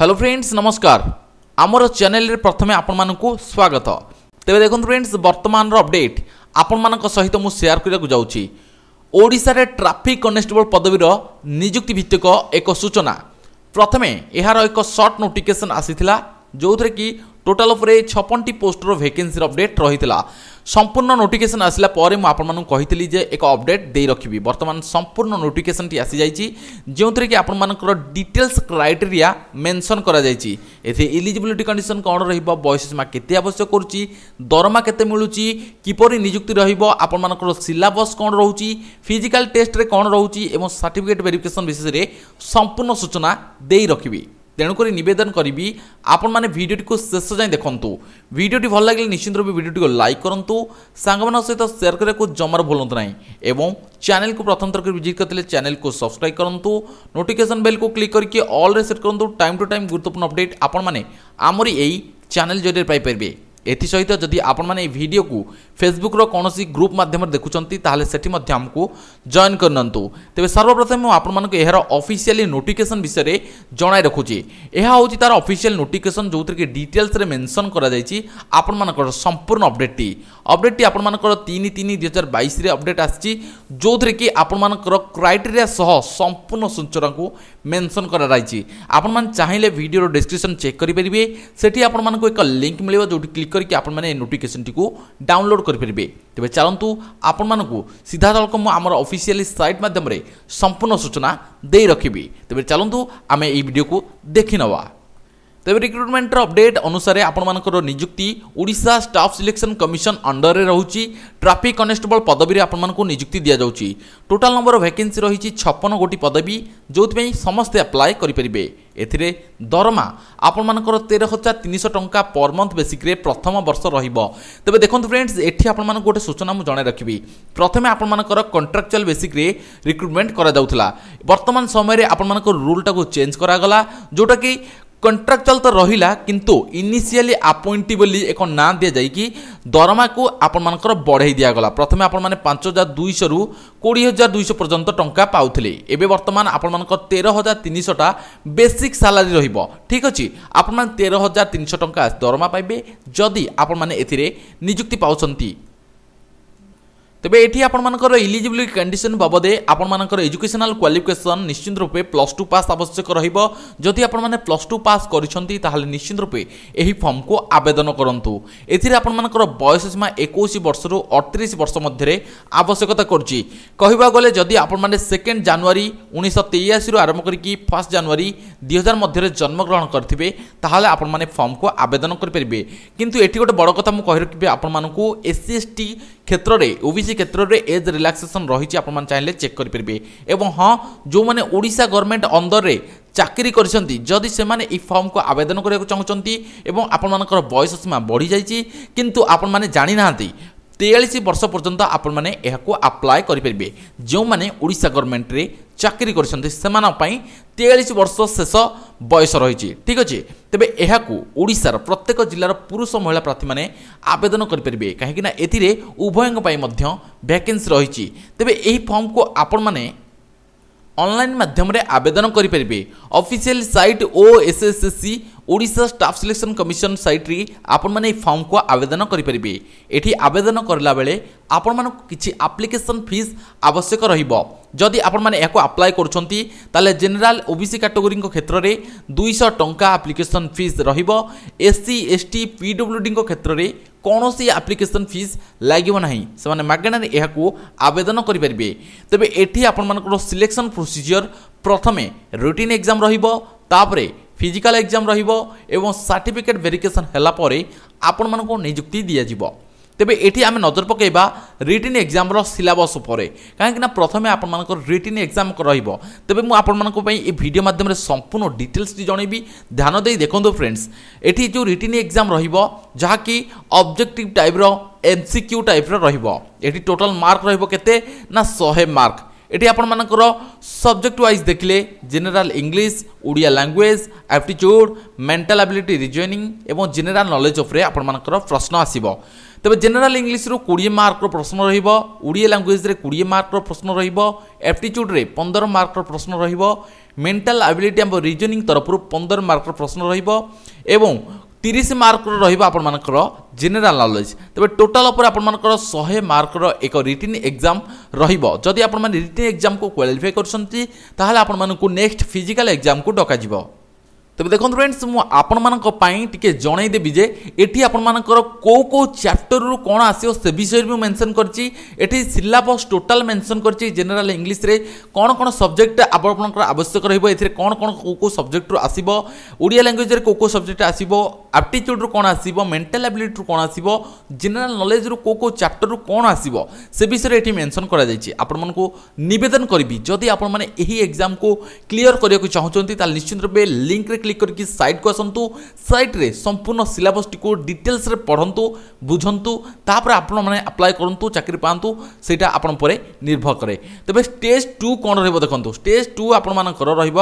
hello friends নমস্কার আমার চ্যানেলের প্রথমে আপনার স্বাগত তেবে দেখুন ফ্রেন্ডস বর্তমানর অপডেট আপনার সহিত মু সেয়ার করা যাচ্ছি ওড়শার ট্রাফিক কনস্টেবল পদবীর নিযুক্তি ভিত্তিক এক সূচনা প্রথমে এর এক সর্ট নোটিফিকেসন আসিলা ଯେଉଁଥିରେ କି ଟୋଟାଲ୍ ଉପରେ ଛପନଟି ପୋଷ୍ଟର ଭେକେନ୍ସିର ଅପଡ଼େଟ୍ ରହିଥିଲା সম্পূর্ণ নোটিফিকেসন আসলা পরে মু আপনার কহিলি যে এক অপডেট দিয়ে রাখবি বর্তমান সম্পূর্ণ নোটিফিকেসনটি আসি যাই যেউথে কি আপনার ডিটেলস ক্রাইটেরিয়া মেনশন করা যাই এতে ইলিজিবিলিটি কন্ডিশন কণ রহব বয়স সীমা কেতে আবশ্যক করছি দরমা কেতে মিলুচি কিপর নিযুক্তি রহব আপনার সিলাবস কণ রয়েছে ফিজিকাল টেস্টরে কণ রয়েছে এবং সার্টিফিকেট ভেরিফিকেসন বিশেষে সম্পূর্ণ সূচনা দিয়ে রাখবি তেণুকরি নিবেদন করবি মানে ভিডিওটি শেষ যাই দেখুন ভিডিওটি ভাল লাগলে নিশ্চিত রূপে ভিডিওটি লাইক করতু সাংমান সহ সেয়ার করা জমার ভুলতু না এবং চ্যানেল প্রথম থরক ভিজিট করলে চ্যানেল সবসক্রাইব করতু নোটিফিকেসন বেল ক্লিক করি অলরে সেট করতু টাইম টু টাইম গুরুত্বপূর্ণ অপডেট আপনার আমার এই চ্যানেল জরিয়ে পাইপারে ଏଥିସହିତ ଯଦି ଆପଣମାନେ ଏହି ଭିଡ଼ିଓକୁ ଫେସବୁକ୍ର କୌଣସି ଗ୍ରୁପ୍ ମାଧ୍ୟମରେ ଦେଖୁଛନ୍ତି ତାହେଲେ ସେଠି ମଧ୍ୟ ଆମକୁ ଜଏନ୍ କରିନିଅନ୍ତୁ ତେବେ ସର୍ବପ୍ରଥମେ ମୁଁ ଆପଣମାନଙ୍କୁ ଏହାର ଅଫିସିଆଲି ନୋଟିଫିକେସନ୍ ବିଷୟରେ ଜଣାଇ ରଖୁଛି ଏହା ହେଉଛି ତା'ର ଅଫିସିଆଲ୍ ନୋଟିଫିକେସନ୍ ଯେଉଁଥିରେକି ଡିଟେଲ୍ସରେ ମେନ୍ସନ୍ କରାଯାଇଛି ଆପଣମାନଙ୍କର ସମ୍ପୂର୍ଣ୍ଣ ଅପଡ଼େଟ୍ଟି ଅପଡ଼େଟ୍ଟି ଆପଣମାନଙ୍କର ତିନି ତିନି ଦୁଇ ହଜାର ବାଇଶରେ ଅପଡ଼େଟ୍ ଆସିଛି ଯେଉଁଥିରେକି ଆପଣମାନଙ୍କର କ୍ରାଇଟେରିଆ ସହ ସମ୍ପୂର୍ଣ୍ଣ ସୂଚନାକୁ ମେନ୍ସନ୍ କରାଯାଇଛି ଆପଣମାନେ ଚାହିଁଲେ ଭିଡ଼ିଓର ଡେସ୍କ୍ରିପ୍ସନ୍ ଚେକ୍ କରିପାରିବେ ସେଠି ଆପଣମାନଙ୍କୁ ଏକ ଲିଙ୍କ୍ ମିଳିବ ଯେଉଁଠି କ୍ଲିକ୍ ক্লিক করি আপনার নোটিফিকেসনটি ডাউনলোড করে পেবে তবে চালু আপনার সিধাসলখ মু আমার অফিসিয়াল সাইট মাধ্যমে সম্পূর্ণ সূচনা দিয়ে রাখবি তবে চালু আমি এই ভিডিওকে দেখি নেওয়া তবে রিক্রুটমেন্টর অপডেট অনুসারে আপনার নিযুক্তি ওড়শা স্টাফ সিলেকশন কমিশন অন্ডরে রয়েছে ট্রাফিক কনস্টেবল পদবীরে আপনার নিযুক্তি দিয়াযাচ্ছে টোটাল নম্বর ভ্যাকেন্সি রয়েছে ছপন গোটি পদবী যে সমস্তে আপ্লায় করে ଏଥିରେ ଦରମା ଆପଣମାନଙ୍କର ତେର ହଜାର ତିନିଶହ ଟଙ୍କା ପର ମନ୍ଥ ବେସିକ୍ରେ ପ୍ରଥମ ବର୍ଷ ରହିବ ତେବେ ଦେଖନ୍ତୁ ଫ୍ରେଣ୍ଡସ୍ ଏଠି ଆପଣମାନଙ୍କୁ ଗୋଟେ ସୂଚନା ମୁଁ ଜଣାଇ ରଖିବି ପ୍ରଥମେ ଆପଣମାନଙ୍କର କଣ୍ଟ୍ରାକ୍ଚୁଆଲ୍ ବେସିକ୍ରେ ରିକ୍ରୁଟମେଣ୍ଟ କରାଯାଉଥିଲା ବର୍ତ୍ତମାନ ସମୟରେ ଆପଣମାନଙ୍କ ରୁଲ୍ଟାକୁ ଚେଞ୍ଜ କରାଗଲା ଯେଉଁଟାକି কন্ট্রাকচুয়াল তো রহিলা কিন্তু ইনিসিয়ালি আপয়েন্টি বলে এক না দিয়ে যাই কি দরমাকে আপনার বড়াই দিয়া গলা প্রথমে আপনার পাঁচ হাজার দুইশ রু কোড়ি হাজার দুইশ পর্যন্ত টঙ্কা পাওলে এবে বর্তমান আপনার তের হাজার তিনশটা বেসিক সালারি রহব ঠিক আছে আপনার তের হাজার তিনশ টঙ্কা দরমা পাইবে যদি আপনার এতে নিযুক্তি পাচ্ছেন ତେବେ ଏଠି ଆପଣମାନଙ୍କର ଇଲିଜିବିଲିଟି କଣ୍ଡିସନ୍ ବାବଦେ ଆପଣମାନଙ୍କର ଏଜୁକେସନାଲ୍ କ୍ୱାଲିଫିକେସନ୍ ନିଶ୍ଚିନ୍ତ ରୂପେ ପ୍ଲସ୍ ଟୁ ପାସ୍ ଆବଶ୍ୟକ ରହିବ ଯଦି ଆପଣମାନେ ପ୍ଲସ୍ ଟୁ ପାସ୍ କରିଛନ୍ତି ତାହେଲେ ନିଶ୍ଚିନ୍ତ ରୂପେ ଏହି ଫର୍ମକୁ ଆବେଦନ କରନ୍ତୁ ଏଥିରେ ଆପଣମାନଙ୍କର ବୟସ ସୀମା ଏକୋଇଶ ବର୍ଷରୁ ଅଠତିରିଶ ବର୍ଷ ମଧ୍ୟରେ ଆବଶ୍ୟକତା କରୁଛି କହିବାକୁ ଗଲେ ଯଦି ଆପଣମାନେ ସେକେଣ୍ଡ ଜାନୁଆରୀ ଉଣେଇଶହ ତେୟାଅଶୀରୁ ଆରମ୍ଭ କରିକି ଫାର୍ଷ୍ଟ ଜାନୁଆରୀ ଦୁଇହଜାର ମଧ୍ୟରେ ଜନ୍ମଗ୍ରହଣ କରିଥିବେ ତାହେଲେ ଆପଣମାନେ ଫର୍ମକୁ ଆବେଦନ କରିପାରିବେ କିନ୍ତୁ ଏଠି ଗୋଟେ ବଡ଼ କଥା ମୁଁ କହି ରଖିବି ଆପଣମାନଙ୍କୁ ଏସ୍ ସି ଏସ୍ ଟି କ୍ଷେତ୍ରରେ ଓବିସି କିଛି କ୍ଷେତ୍ରରେ ଏଜ୍ ରିଲାକ୍ସେସନ୍ ରହିଛି ଆପଣମାନେ ଚାହିଁଲେ ଚେକ୍ କରିପାରିବେ ଏବଂ ହଁ ଯେଉଁମାନେ ଓଡ଼ିଶା ଗଭର୍ଣ୍ଣମେଣ୍ଟ ଅନ୍ଦରରେ ଚାକିରି କରିଛନ୍ତି ଯଦି ସେମାନେ ଏହି ଫର୍ମକୁ ଆବେଦନ କରିବାକୁ ଚାହୁଁଛନ୍ତି ଏବଂ ଆପଣମାନଙ୍କର ବୟସ ସୀମା ବଢ଼ିଯାଇଛି କିନ୍ତୁ ଆପଣମାନେ ଜାଣିନାହାନ୍ତି ତେୟାଳିଶ ବର୍ଷ ପର୍ଯ୍ୟନ୍ତ ଆପଣମାନେ ଏହାକୁ ଆପ୍ଲାଏ କରିପାରିବେ ଯେଉଁମାନେ ଓଡ଼ିଶା ଗଭର୍ଣ୍ଣମେଣ୍ଟରେ ଚାକିରି କରିଛନ୍ତି ସେମାନଙ୍କ ପାଇଁ ତେୟାଳିଶ ବର୍ଷ ଶେଷ ବୟସ ରହିଛି ଠିକ୍ ଅଛି ତେବେ ଏହାକୁ ଓଡ଼ିଶାର ପ୍ରତ୍ୟେକ ଜିଲ୍ଲାର ପୁରୁଷ ମହିଳା ପ୍ରାର୍ଥୀମାନେ ଆବେଦନ କରିପାରିବେ କାହିଁକିନା ଏଥିରେ ଉଭୟଙ୍କ ପାଇଁ ମଧ୍ୟ ଭ୍ୟାକେନ୍ସି ରହିଛି ତେବେ ଏହି ଫର୍ମକୁ ଆପଣମାନେ ଅନଲାଇନ୍ ମାଧ୍ୟମରେ ଆବେଦନ କରିପାରିବେ official site O S S S C Odisha staff selection commission ସାଇଟ୍ରେ ଆପଣମାନେ ଏହି ଫର୍ମକୁ ଆବେଦନ କରିପାରିବେ ଏଠି ଆବେଦନ କରିଲା ବେଳେ ଆପଣମାନଙ୍କୁ କିଛି ଆପ୍ଲିକେସନ୍ ଫିସ୍ ଆବଶ୍ୟକ ରହିବ ଯଦି ଆପଣମାନେ ଏହାକୁ ଆପ୍ଲାଏ କରୁଛନ୍ତି ତାହେଲେ ଜେନେରାଲ ଓବିସି କାଟେଗୋରୀଙ୍କ କ୍ଷେତ୍ରରେ ଦୁଇଶହ ଟଙ୍କା ଆପ୍ଲିକେସନ୍ ଫିସ୍ ରହିବ ଏସ୍ସି ଏସ୍ଟି ପିଡବ୍ଲ୍ୟୁଡିଙ୍କ କ୍ଷେତ୍ରରେ କୌଣସି ଆପ୍ଲିକେସନ୍ ଫିସ୍ ଲାଗିବ ନାହିଁ ସେମାନେ ମାଗଣାରେ ଏହାକୁ ଆବେଦନ କରିପାରିବେ ତେବେ ଏଠି ଆପଣମାନଙ୍କର ସିଲେକ୍ସନ୍ ପ୍ରୋସିଜିଓର ପ୍ରଥମେ ରୁଟିନ୍ ଏକ୍ଜାମ୍ ରହିବ ତାପରେ ফিজিকাল এক্সাম রহব এবং সার্টিফিকেট ভেরিফিকেসন হলাপরে আপনার নিযুক্তি দিয়াযিব তেবে এটি আমি নজর পকাইবা রিটিন এক্সামর সিলাবস উপরে কাহিঁকি না প্রথমে আপনার রিটিন এক্সাম রহব তেবে মু আপনার এই ভিডিও মাধ্যমে সম্পূর্ণ ডিটেলসটি জনাইবি ধ্যান দিয়ে দেখুন ফ্রেন্ডস এটি যে রিটিন এক্সাম রহব যা কি অবজেক্টিভ টাইপর এমসিকিউ টাইপর রহব এটি টোটাল মার্ক রহব কেতে না শহে মার্ক এটি আপনার সবজেক্ট ওয়াইজ দেখলে general English Odia language aptitude mental ability reasoning এবং জেনেল নলেজ উপরে আপনার প্রশ্ন আসব তবে জেনেল ইংলিশর কোড়িয়ে মার্কর প্রশ্ন রহব ওড়িয়া ল্যাঙ্গুয়েজরে কোড়িয়ে মার্কর প্রশ্ন রহব আপ্টিচ্ୟୁড্রে পনের মার্কর প্রশ্ন রহব মেন্টাল আবিলিটি আমার রিজনিং তরফর পনের মার্কর প্রশ্ন রহব এবং তিরিশ মার্কর রহব আপনার জেনেল নলেজ তবে টোটাল উপরে আপনার শহে মার্কর এক রিটিন এক্সাম রহব যদি আপনার রিটিন এক্সাম কু কোয়ালিফাই করছেন তাহলে আপনার নেক্সট ফিজিকাল এক্সাম কু ডকাযিব তবে দেখুন ফ্রেন্ডস মু আপনার টিকি জনাইদেবি যে এটি আপনার কেউ কেউ চ্যাপ্টর কোণ আসব সে বিষয়ে মু মেনশন করছি এটি সিলাবস টোটাল মেনশন করছি জেনেল ইংলিশে কোণ কোণ সবজেক্ট আপনার আবশ্যক রহব এতে কোণ কোণ কেউ কেউ সবজেক্টর আসব ওড়িয়া ল্যাঙ্গুয়েজের কেউ কেউ সবজেক্ট আসব ଆପ୍ଟିଚ୍ୟୁଡ଼୍ରୁ କ'ଣ ଆସିବ ମେଣ୍ଟାଲ୍ ଆବିଲିଟିରୁ କ'ଣ ଆସିବ ଜେନେରାଲ୍ ନଲେଜ୍ରୁ କେଉଁ କେଉଁ ଚାପ୍ଟରରୁ କ'ଣ ଆସିବ ସେ ବିଷୟରେ ଏଠି ମେନ୍ସନ୍ କରାଯାଇଛି ଆପଣମାନଙ୍କୁ ନିବେଦନ କରିବି ଯଦି ଆପଣମାନେ ଏହି ଏକ୍ଜାମ୍କୁ କ୍ଲିୟର କରିବାକୁ ଚାହୁଁଛନ୍ତି ତାହେଲେ ନିଶ୍ଚିତ ରୂପେ ଲିଙ୍କ୍ରେ କ୍ଲିକ୍ କରିକି ସାଇଟ୍କୁ ଆସନ୍ତୁ ସାଇଟ୍ରେ ସମ୍ପୂର୍ଣ୍ଣ ସିଲାବସ୍ଟିକୁ ଡିଟେଲ୍ସରେ ପଢ଼ନ୍ତୁ ବୁଝନ୍ତୁ ତାପରେ ଆପଣମାନେ ଆପ୍ଲାଏ କରନ୍ତୁ ଚାକିରି ପାଆନ୍ତୁ ସେଇଟା ଆପଣ ଉପରେ ନିର୍ଭର କରେ ତେବେ ଷ୍ଟେଜ୍ ଟୁ କ'ଣ ରହିବ ଦେଖନ୍ତୁ ଷ୍ଟେଜ୍ ଟୁ ଆପଣମାନଙ୍କର ରହିବ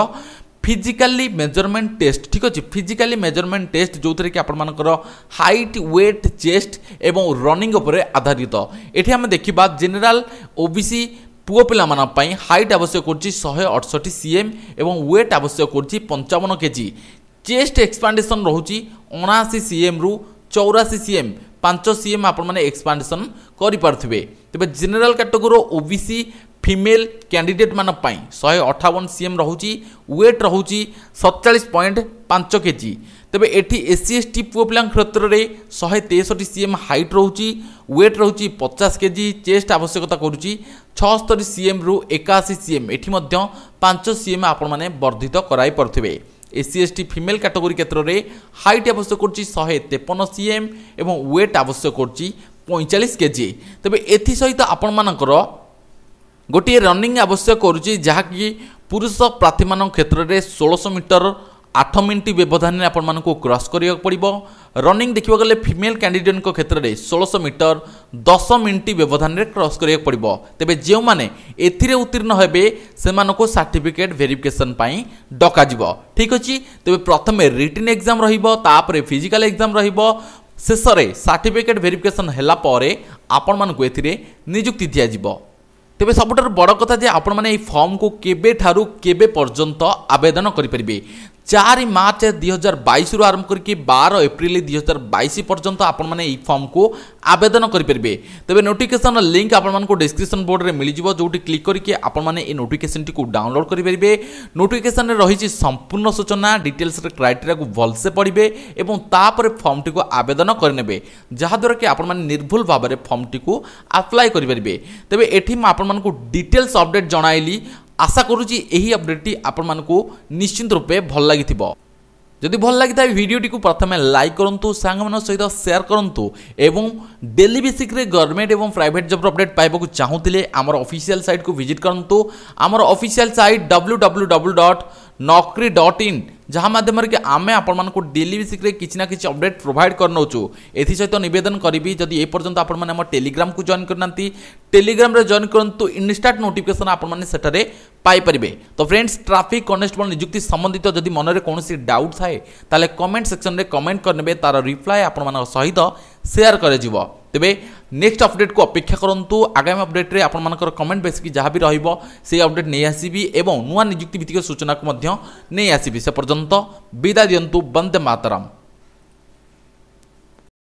ফিজিকালি মেজরমেন্ট টেস্ট ঠিক আছে ফিজিকালি মেজরমেন্ট টেস্ট যেতে কি আপনার হাইট ওয়েট চেস্ট এবং রনিং উপরে আধারিত এটি আমি দেখিবা জেনেল ওবিসি পুয় পিলামানঙ্ক হাইট আবশ্যক করছি শহে অঠষটি সিএম এবং ওয়েট আবশ্যক করছি পঞ্চাবন কেজি চেস্ট এক্সপান্ডেসন রয়েছে অনাশি সিএম রু চৌরাশি সিএম ପାଞ୍ଚ ସି ଏମ୍ ଆପଣମାନେ ଏକ୍ସପାଣ୍ଡେସନ୍ କରିପାରୁଥିବେ ତେବେ ଜେନେରାଲ୍ କାଟେଗୋରୀର ଓବିସି ଫିମେଲ୍ କ୍ୟାଣ୍ଡିଡେଟ୍ ମାନଙ୍କ ପାଇଁ ଶହେ ଅଠାବନ ସିଏମ୍ ରହୁଛି ୱେଟ୍ ରହୁଛି ସତଚାଳିଶ ପଏଣ୍ଟ ପାଞ୍ଚ କେଜି ତେବେ ଏଠି ଏସ୍ସି ଏସ୍ଟି ପୁଅ ପିଲାଙ୍କ କ୍ଷେତ୍ରରେ ଶହେ ତେଷଠି ସିଏମ୍ ହାଇଟ୍ ରହୁଛି ୱେଟ୍ ରହୁଛି ପଚାଶ କେଜି ଚେଷ୍ଟ ଆବଶ୍ୟକତା କରୁଛି ଛଅସ୍ତରୀ ସିଏମ୍ରୁ ଏକାଅଶୀ ସିଏମ୍ ଏଠି ମଧ୍ୟ ପାଞ୍ଚ ସିଏମ୍ ଆପଣମାନେ ବର୍ଦ୍ଧିତ କରାଇ ପାରୁଥିବେ এসসি এসটি ফিমেল ক্যাটেগরি ক্ষেত্রে হাইট আবশ্যক করছি শহে তেপন সিএম এবং ওয়েট আবশ্যক করছি পঁয়চাশ কেজি তবে এসহ আপন মানকর ଗୋଟିଏ ରନିଂ ଆବଶ୍ୟକ କରୁଛି ଯାହାକି ପୁରୁଷ ପ୍ରାର୍ଥୀମାନଙ୍କ କ୍ଷେତ୍ରରେ ଷୋଳଶହ ମିଟର ଆଠ ମିନିଟ୍ ବ୍ୟବଧାନରେ ଆପଣମାନଙ୍କୁ କ୍ରସ୍ କରିବାକୁ ପଡ଼ିବ ରନିଂ ଦେଖିବାକୁ ଗଲେ ଫିମେଲ୍ କ୍ୟାଣ୍ଡିଡେଟ୍ଙ୍କ କ୍ଷେତ୍ରରେ ଷୋଳଶହ ମିଟର ଦଶ ମିନିଟ୍ ବ୍ୟବଧାନରେ କ୍ରସ୍ କରିବାକୁ ପଡ଼ିବ ତେବେ ଯେଉଁମାନେ ଏଥିରେ ଉତ୍ତୀର୍ଣ୍ଣ ହେବେ ସେମାନଙ୍କୁ ସାର୍ଟିଫିକେଟ୍ ଭେରିଫିକେସନ୍ ପାଇଁ ଡକାଯିବ ଠିକ୍ ଅଛି ତେବେ ପ୍ରଥମେ ରିଟିନ୍ ଏକ୍ଜାମ୍ ରହିବ ତାପରେ ଫିଜିକାଲ୍ ଏକ୍ଜାମ୍ ରହିବ ଶେଷରେ ସାର୍ଟିଫିକେଟ୍ ଭେରିଫିକେସନ୍ ହେଲା ପରେ ଆପଣମାନଙ୍କୁ ଏଥିରେ ନିଯୁକ୍ତି ଦିଆଯିବ ତେବେ ସବୁଠାରୁ ବଡ଼ କଥା ଯେ ଆପଣମାନେ ଏହି ଫର୍ମକୁ କେବେଠାରୁ କେବେ ପର୍ଯ୍ୟନ୍ତ ଆବେଦନ କରିପାରିବେ চারি মার্চ দুই হাজার বাইশ রু আরম্ভ করি বার এপ্রিল দুই হাজার বাইশ পর্যন্ত আপনার মানে এই ফর্ম কু আবেদন করে পেবে তবে নোটিফিকেসন লিঙ্ক আপনার ডিসক্রিপশন বোর্ডে মিলিযোগ যেটি ক্লিক করি আপনার মানে এই নোটিফিকেসনটি ডাউনলোড করে পেবে নোটিফিকেসনে রয়েছে সম্পূর্ণ সূচনা ডিটেলসের ক্রাইটেরিয়া ভালসে পড়বে এবং তাপরে ফর্মটি আবেদন করে নেবে যাদ্বারা কি আপনার নির্ভুল ভাবে ফর্মটি আপ্লাই করে পেবে তবে এটি আপনার ডিটেলস অপডেট জনাইলি আশা করুছি এই অপডেটটি আপনার নিশ্চিত রূপে ভাল লাগি যদি ভাল লাগি থাকে ভিডিওটি প্রথমে লাইক করতু সাংগ সহিত সেয়ার করতু এবং ডেলি বেসিক্রে গভর্নমেন্ট এবং প্রাইভেট জব অপডেট পাইবাকু চাহুলে আমার অফিসিয়াল সাইট কু ভিজিট করতু আমার official site W W W dot Naukri dot in ଯାହା ମାଧ୍ୟମରେ କି ଆମେ ଆପଣମାନଙ୍କୁ ଡେଲି ବେସିକ୍ରେ କିଛି ନା କିଛି ଅପଡେଟ୍ ପ୍ରୋଭାଇଡ଼ କରିନେଉଛୁ ଏଥିସହିତ ନିବେଦନ କରିବି ଯଦି ଏପର୍ଯ୍ୟନ୍ତ ଆପଣମାନେ ଆମ ଟେଲିଗ୍ରାମକୁ ଜଏନ୍ କରିନାହାନ୍ତି ଟେଲିଗ୍ରାମରେ ଜଏନ୍ କରନ୍ତୁ ଇନଷ୍ଟାଟ୍ ନୋଟିଫିକେସନ୍ ଆପଣମାନେ ସେଠାରେ ପାଇପାରିବେ ତ ଫ୍ରେଣ୍ଡସ୍ ଟ୍ରାଫିକ୍ କନେଷ୍ଟବଳ ନିଯୁକ୍ତି ସମ୍ବନ୍ଧିତ ଯଦି ମନରେ କୌଣସି ଡାଉଟ୍ ଥାଏ ତାହେଲେ କମେଣ୍ଟ ସେକ୍ସନ୍ରେ କମେଣ୍ଟ କରିନେବେ ତାର ରିପ୍ଲାଏ ଆପଣମାନଙ୍କ ସହିତ ସେୟାର କରାଯିବ ତେବେ ନେକ୍ସଟ ଅପଡେଟ୍ କୁ ଅପେକ୍ଷା କରନ୍ତୁ ଆଗାମୀ ଅପଡେଟ୍ରେ ଆପଣମାନଙ୍କର କମେଣ୍ଟ ବେସିକି ଯାହା ବି ରହିବ ସେଇ ଅପଡେଟ୍ ନେଇ ଆସିବି ଏବଂ ନୂଆ ନିଯୁକ୍ତି ଭିତ୍ତିକ ସୂଚନାକୁ ମଧ୍ୟ ନେଇ ଆସିବି ସେ ପର୍ଯ୍ୟନ୍ତ ବିଦାୟ ଦିଅନ୍ତୁ ବନ୍ଦେ ମାତାରାମ